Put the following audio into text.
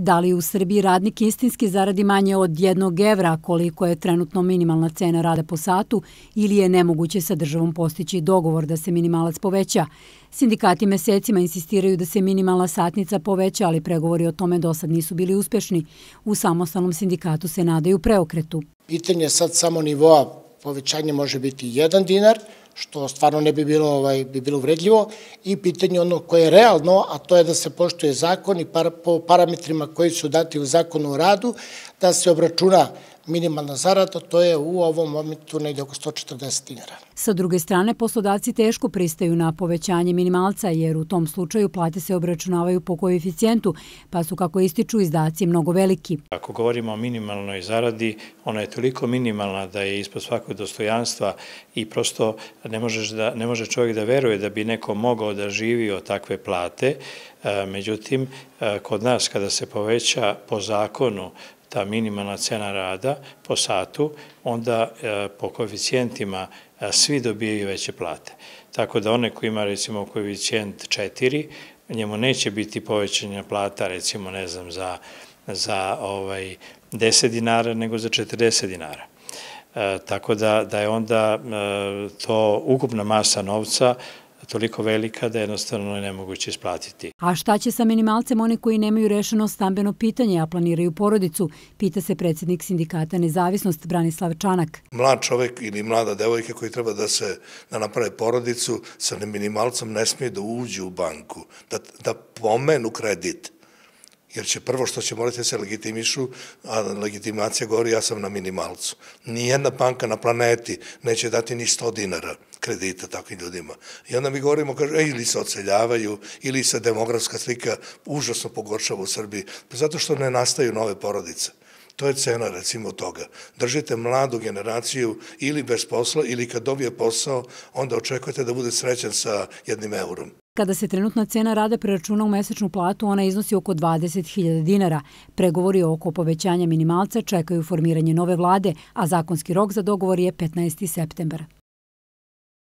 Da li u Srbiji radnik istinski zaradi manje od jednog evra koliko je trenutno minimalna cena rada po satu ili je nemoguće sa državom postići dogovor da se minimalac poveća? Sindikati mesecima insistiraju da se minimalna satnica poveća, ali pregovori o tome do sad nisu bili uspešni. U samostalnom sindikatu se nadaju preokretu. Pitanje sad samo nivoa povećanja može biti jedan dinar, što stvarno ne bi bilo, ovaj, bi bilo vredljivo, i pitanje ono koje je realno, a to je da se poštuje zakon i par, po parametrima koji su dati u zakonu o radu, da se obračuna minimalna zarada, to je u ovom momentu negdje oko 140 dinara. Sa druge strane, poslodavci teško pristaju na povećanje minimalca, jer u tom slučaju plate se obračunavaju po koeficijentu, pa su, kako ističu, izdaci mnogo veliki. Ako govorimo o minimalnoj zaradi, ona je toliko minimalna da je ispod svakog dostojanstva i prosto ne može čovjek da veruje da bi neko mogao da živi od takve plate. E, međutim, e, kod nas kada se poveća po zakonu ta minimalna cena rada po satu, onda e, po koeficijentima e, svi dobijaju veće plate. Tako da one koji ima recimo koeficijent 4, njemu neće biti povećanja plata recimo ne znam za za ovaj 10 dinara nego za 40 dinara. E, tako da, da je onda to ukupna masa novca toliko velika da jednostavno je nemoguće isplatiti. A šta će sa minimalcem one koji nemaju rešeno stambeno pitanje, a planiraju porodicu, pita se predsjednik sindikata Nezavisnost Branislav Čanak. Mlad čovek ili mlada devojka koji treba da se naprave porodicu sa minimalcom ne smije da uđe u banku, da pomenu kredit jer će prvo što će morati da se legitimišu, a legitimacija govori ja sam na minimalcu. Nijedna banka na planeti neće dati ni 100 dinara kredita takvim ljudima. I onda mi govorimo, kaže, ili se oceljavaju, ili se demografska slika užasno pogoršava u Srbiji, pa zato što ne nastaju nove porodice. To je cena, recimo, toga. Držite mladu generaciju ili bez posla, ili kad dobije posao, onda očekujete da bude srećan sa jednim eurom. Kada se trenutna cena rada preračuna u mesečnu platu, ona iznosi oko 20.000 dinara. Pregovori oko povećanja minimalca čekaju formiranje nove vlade, a zakonski rok za dogovor je 15. september.